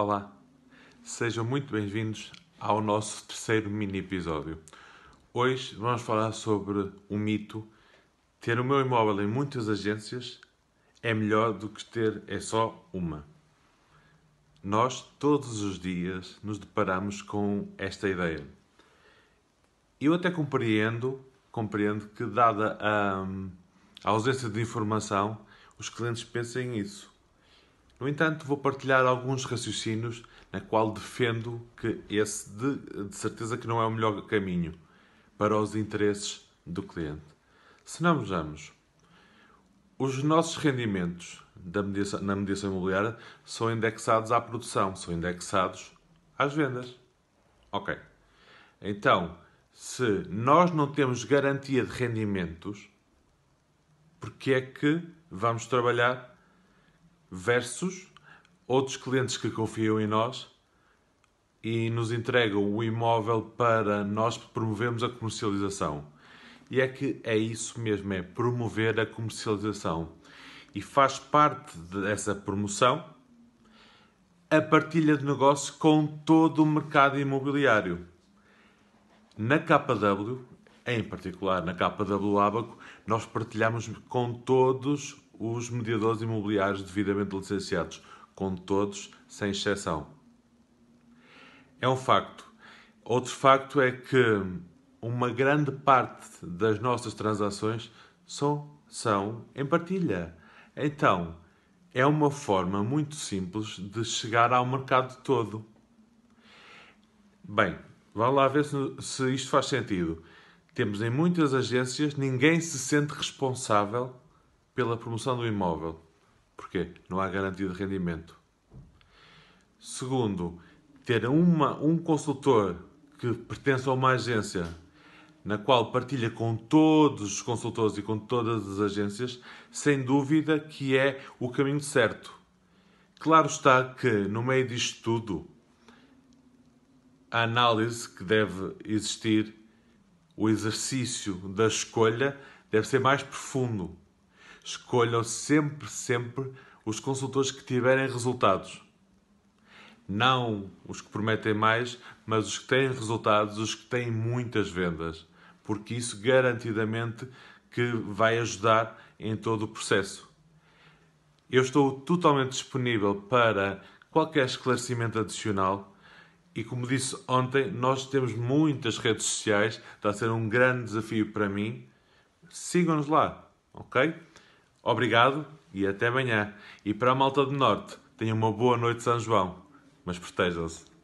Olá, sejam muito bem-vindos ao nosso terceiro mini episódio. Hoje vamos falar sobre um mito: ter o meu imóvel em muitas agências é melhor do que ter é só uma. Nós todos os dias nos deparamos com esta ideia. Eu até compreendo, compreendo que dada a, a ausência de informação, os clientes pensem isso no entanto, vou partilhar alguns raciocínios na qual defendo que esse de, de certeza que não é o melhor caminho para os interesses do cliente. Se não vejamos, os nossos rendimentos mediação, na mediação imobiliária são indexados à produção, são indexados às vendas. Ok. Então, se nós não temos garantia de rendimentos, porque é que vamos trabalhar versus outros clientes que confiam em nós e nos entregam o imóvel para nós promovermos a comercialização. E é que é isso mesmo, é promover a comercialização. E faz parte dessa promoção a partilha de negócio com todo o mercado imobiliário. Na KW, em particular na KW Abaco, nós partilhamos com todos os mediadores imobiliários devidamente licenciados, com todos, sem exceção. É um facto. Outro facto é que uma grande parte das nossas transações são, são em partilha. Então, é uma forma muito simples de chegar ao mercado todo. Bem, vamos lá ver se, se isto faz sentido. Temos em muitas agências, ninguém se sente responsável pela promoção do imóvel, porque não há garantia de rendimento. Segundo, ter uma, um consultor que pertence a uma agência na qual partilha com todos os consultores e com todas as agências, sem dúvida que é o caminho certo. Claro está que, no meio disto tudo, a análise que deve existir, o exercício da escolha, deve ser mais profundo escolham sempre, sempre os consultores que tiverem resultados. Não os que prometem mais, mas os que têm resultados, os que têm muitas vendas, porque isso garantidamente que vai ajudar em todo o processo. Eu estou totalmente disponível para qualquer esclarecimento adicional. E como disse ontem, nós temos muitas redes sociais, está a ser um grande desafio para mim. Sigam-nos lá, ok? Obrigado e até amanhã. E para a malta do Norte, tenha uma boa noite São João, mas protejam-se.